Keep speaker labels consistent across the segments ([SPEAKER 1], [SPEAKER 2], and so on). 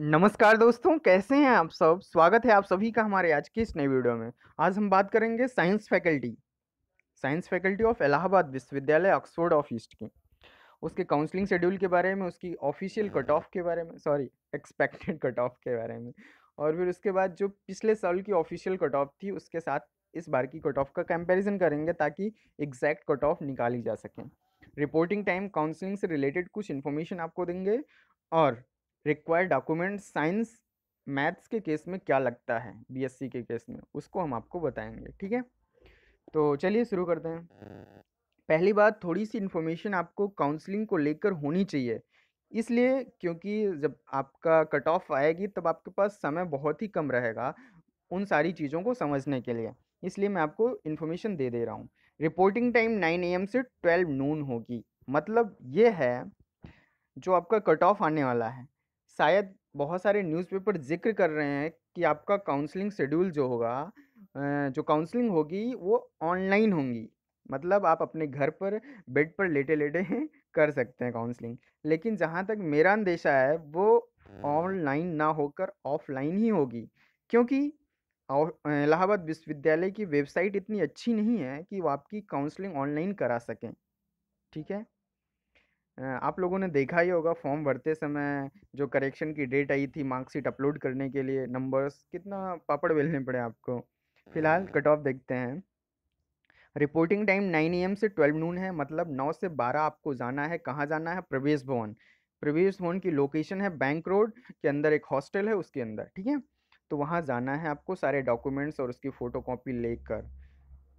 [SPEAKER 1] नमस्कार दोस्तों कैसे हैं आप सब स्वागत है आप सभी का हमारे आज के इस नए वीडियो में आज हम बात करेंगे science faculty science faculty of Allahabad विश्वविद्यालय ऑक्सफोर्ड ऑफ ईस्ट की उसके काउंसलिंग शेड्यूल के बारे में उसकी ऑफिशियल कट ऑफ के बारे में सॉरी एक्सपेक्टेड कट ऑफ के बारे में और फिर उसके बाद जो पिछले साल की ऑफिशियल कट ऑफ थी उसके साथ इस बार की कट ऑफ का कंपेरिजन करेंगे ताकि एग्जैक्ट कट ऑफ निकाली जा सके रिपोर्टिंग टाइम काउंसलिंग से रिलेटेड कुछ इन्फॉर्मेशन आपको देंगे और रिक्वायर्ड डॉक्यूमेंट साइंस मैथ्स के केस में क्या लगता है बीएससी के केस में उसको हम आपको बताएंगे ठीक है तो चलिए शुरू करते हैं पहली बात थोड़ी सी इन्फॉर्मेशन आपको काउंसलिंग को लेकर होनी चाहिए इसलिए क्योंकि जब आपका कट ऑफ आएगी तब आपके पास समय बहुत ही कम रहेगा उन सारी चीज़ों को समझने के लिए इसलिए मैं आपको इन्फॉर्मेशन दे दे रहा हूँ रिपोर्टिंग टाइम नाइन ए से ट्वेल्व नून होगी मतलब ये है जो आपका कट ऑफ आने वाला है शायद बहुत सारे न्यूज़पेपर जिक्र कर रहे हैं कि आपका काउंसलिंग शेड्यूल जो होगा जो काउंसलिंग होगी वो ऑनलाइन होंगी मतलब आप अपने घर पर बेड पर लेटे लेटे कर सकते हैं काउंसलिंग लेकिन जहाँ तक मेरा अंदेशा है वो हम्म। ऑनलाइन ना होकर ऑफलाइन ही होगी क्योंकि इलाहाबाद विश्वविद्यालय की वेबसाइट इतनी अच्छी नहीं है कि वो आपकी काउंसलिंग ऑनलाइन करा सकें ठीक है आप लोगों ने देखा ही होगा फॉर्म भरते समय जो करेक्शन की डेट आई थी मार्कशीट अपलोड करने के लिए नंबर्स कितना पापड़ बेलने पड़े आपको फ़िलहाल हम्म। कट ऑफ देखते हैं रिपोर्टिंग टाइम नाइन ए से ट्वेल्व नून है मतलब नौ से बारह आपको जाना है कहाँ जाना है प्रवेश भवन प्रवेश भवन की लोकेशन है बैंक रोड के अंदर एक हॉस्टल है उसके अंदर ठीक है तो वहाँ जाना है आपको सारे डॉक्यूमेंट्स और उसकी फ़ोटो कॉपी लेकर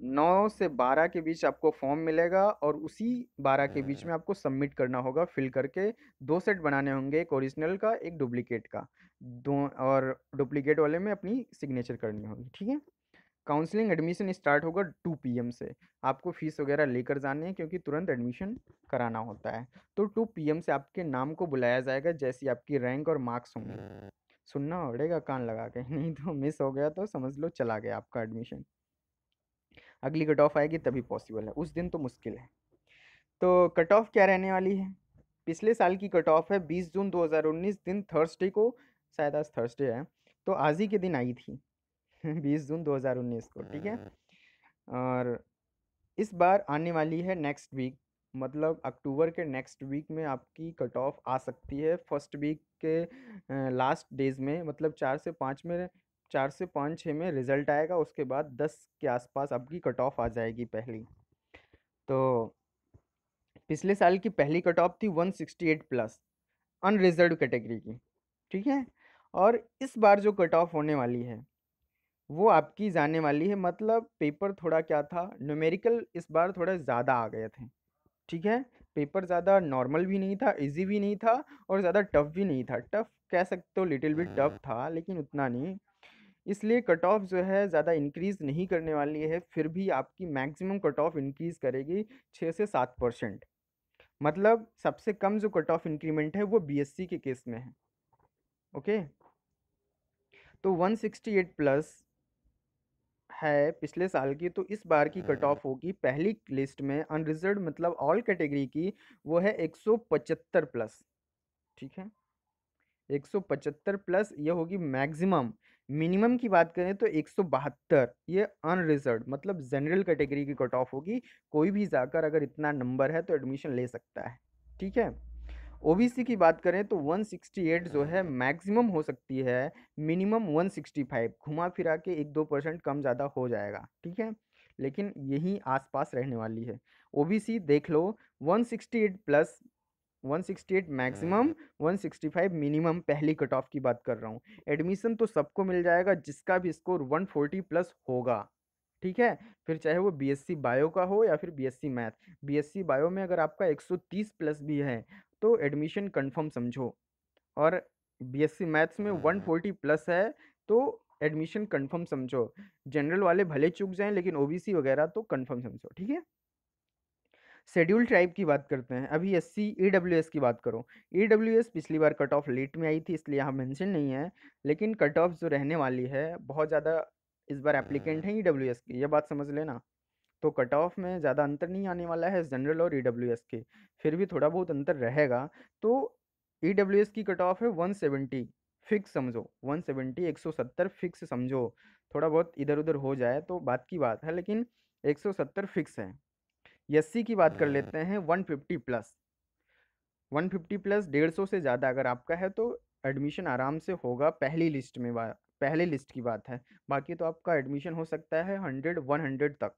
[SPEAKER 1] नौ से बारह के बीच आपको फॉर्म मिलेगा और उसी बारह के बीच में हाँ। आपको सबमिट करना होगा फिल करके दो सेट बनाने होंगे एक ओरिजिनल का एक डुप्लीकेट का दो और डुप्लीकेट वाले में अपनी सिग्नेचर करनी होगी ठीक है काउंसलिंग एडमिशन स्टार्ट होगा टू पी से आपको फ़ीस वगैरह लेकर जानी है क्योंकि तुरंत एडमिशन कराना होता है तो टू पी से आपके नाम को बुलाया जाएगा जैसी आपकी रैंक और मार्क्स होंगे हाँ। सुनना पड़ेगा कान लगा के नहीं तो मिस हो गया तो समझ लो चला गया आपका एडमिशन अगली कट ऑफ आएगी तभी पॉसिबल है उस दिन तो मुश्किल है तो कट ऑफ क्या रहने वाली है पिछले साल की कट ऑफ है बीस जून 2019 दिन थर्सडे को शायद आज थर्सडे है तो आज ही के दिन आई थी बीस जून 2019 को ठीक है हम्म। और इस बार आने वाली है नेक्स्ट वीक मतलब अक्टूबर के नेक्स्ट वीक में आपकी कट ऑफ आ सकती है फर्स्ट वीक के लास्ट डेज में मतलब चार से पाँच में चार से पाँच छः में रिज़ल्ट आएगा उसके बाद दस के आसपास अब की कट ऑफ आ जाएगी पहली तो पिछले साल की पहली कट ऑफ थी one sixty eight plus unreserved category की ठीक है और इस बार जो कट ऑफ होने वाली है वो आपकी जाने वाली है मतलब पेपर थोड़ा क्या था न्यूमेरिकल इस बार थोड़ा ज़्यादा आ गए थे ठीक है पेपर ज़्यादा नॉर्मल भी नहीं था इजी भी नहीं था और ज़्यादा टफ भी नहीं था टफ कह सकते हो लिटिल बिट टफ हाँ। था लेकिन उतना नहीं इसलिए कट ऑफ जो है ज़्यादा इंक्रीज़ नहीं करने वाली है फिर भी आपकी मैक्सिमम कट ऑफ इंक्रीज़ करेगी छः से सात परसेंट मतलब सबसे कम जो कट ऑफ इंक्रीमेंट है वो बीएससी के केस में है ओके तो 168 प्लस है पिछले साल की तो इस बार की कट हाँ। ऑफ होगी पहली लिस्ट में अनरिजर्व मतलब ऑल कैटेगरी की वो है 175 प्लस ठीक है 175 प्लस ये होगी मैक्सिमम मिनिमम की बात करें तो एक सौ बहत्तर ये अनरिजर्व मतलब जनरल कैटेगरी की कट ऑफ होगी कोई भी जाकर अगर इतना नंबर है तो एडमिशन ले सकता है ठीक है ओबीसी की बात करें तो 168 जो है मैक्सिमम हो सकती है मिनिमम 165 घुमा फिरा के एक दो परसेंट कम ज़्यादा हो जाएगा ठीक है लेकिन यही आसपास रहने वाली है ओबीसी देख लो 168 प्लस 168 मैक्सिमम 165 हाँ। मिनिमम पहली कट ऑफ की बात कर रहा हूँ एडमिशन तो सबको मिल जाएगा जिसका भी स्कोर 140 प्लस होगा ठीक है फिर चाहे वो बीएससी बायो का हो या फिर बीएससी मैथ बीएससी बायो में अगर आपका 130 प्लस भी है तो एडमिशन कंफर्म समझो और बीएससी मैथ्स में 140 हाँ। प्लस है तो एडमिशन कन्फर्म समझो जनरल वाले भले चुक जाएँ लेकिन सी वगैरह तो कन्फर्म समझो ठीक है शेड्यूल ट्राइब की बात करते हैं अभी S C E W S की बात करो ई डब्ल्यू एस पिछली बार कट ऑफ लेट में आई थी इसलिए यहाँ मेंशन नहीं है लेकिन कट ऑफ जो रहने वाली है बहुत ज़्यादा इस बार एप्लीकेंट हम्म। है ई डब्ल्यू एस की यह बात समझ लेना तो कट ऑफ में ज़्यादा अंतर नहीं आने वाला है जनरल और ई डब्ल्यू एस के फिर भी थोड़ा बहुत अंतर रहेगा तो ई डब्ल्यू एस की कट ऑफ है वन सेवेंटी फिक्स समझो वन सेवेंटी एक सौ सत्तर फिक्स समझो थोड़ा बहुत इधर उधर हो जाए तो बात की बात है लेकिन एक सौ सत्तर फिक्स है एस की बात कर हाँ। लेते हैं one fifty plus one fifty plus डेढ़ सौ से ज़्यादा अगर आपका है तो एडमिशन आराम से होगा पहली लिस्ट में पहले लिस्ट की बात है बाकी तो आपका एडमिशन हो सकता है हंड्रेड वन हंड्रेड तक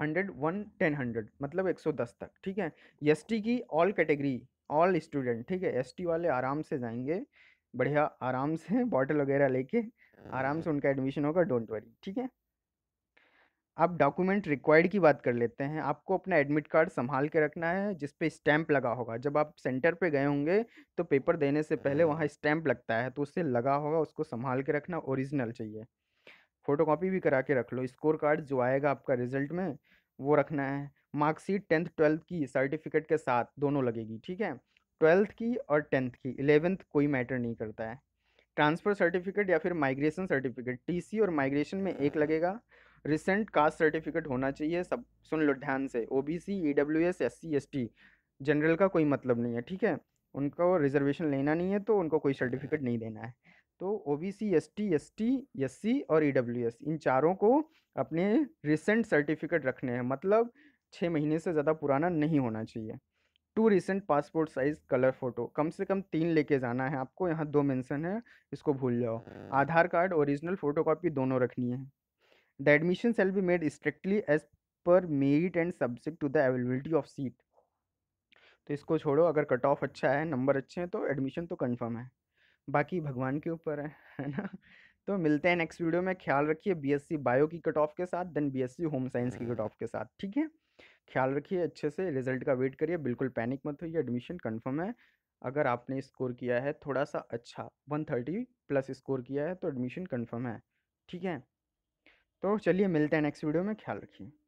[SPEAKER 1] हंड्रेड वन टेन हंड्रेड मतलब एक सौ दस तक ठीक है एस की ऑल कैटेगरी ऑल स्टूडेंट ठीक है एस वाले आराम से जाएंगे बढ़िया आराम से बॉटल वगैरह लेके आराम से हाँ। उनका एडमिशन होगा डोंट वरी ठीक है आप डॉक्यूमेंट रिक्वायर्ड की बात कर लेते हैं आपको अपना एडमिट कार्ड संभाल के रखना है जिस पे स्टैंप लगा होगा जब आप सेंटर पे गए होंगे तो पेपर देने से पहले हम्म। वहाँ स्टैंप लगता है तो उससे लगा होगा उसको संभाल के रखना ओरिजिनल चाहिए फ़ोटोकॉपी भी करा के रख लो स्कोर कार्ड जो आएगा आपका रिजल्ट में वो रखना है मार्कशीट टेंथ ट्वेल्थ की सर्टिफिकेट के साथ दोनों लगेगी ठीक है ट्वेल्थ की और टेंथ की इलेवेंथ कोई मैटर नहीं करता है ट्रांसफ़र सर्टिफिकेट या फिर माइग्रेशन सर्टिफिकेट टीसी और माइग्रेशन में एक हम्म। लगेगा रिसेंट कास्ट सर्टिफिकेट होना चाहिए सब सुन लो ध्यान से O B C E W S S C S T general का कोई मतलब नहीं है ठीक है उनको रिजर्वेशन लेना नहीं है तो उनको कोई सर्टिफिकेट नहीं देना है तो O B C S T S T S C और ई डब्ल्यू एस इन चारों को अपने रिसेंट सर्टिफिकेट रखने हैं मतलब छः महीने से ज़्यादा पुराना नहीं होना चाहिए two recent passport size colour photo कम से कम तीन लेके जाना है आपको यहाँ दो मेंशन है इसको भूल जाओ आधार कार्ड ओरिजिनल कॉपी दोनों रखनी है the admission shall be made strictly as per merit and subject to the availability of seat तो इसको छोड़ो अगर कट ऑफ अच्छा है नंबर अच्छे हैं तो एडमिशन तो कन्फर्म है बाकी भगवान के ऊपर है है ना तो मिलते हैं नेक्स्ट वीडियो में ख्याल रखिए बीएससी बायो की कट ऑफ के साथ देन बीएससी होम साइंस की कट हाँ। ऑफ के साथ ठीक है ख्याल रखिए अच्छे से रिजल्ट का वेट करिए बिल्कुल पैनिक मत होइए एडमिशन कंफर्म है अगर आपने स्कोर किया है थोड़ा सा अच्छा 130 प्लस स्कोर किया है तो एडमिशन कंफर्म है ठीक है तो चलिए मिलते हैं नेक्स्ट वीडियो में ख्याल रखिए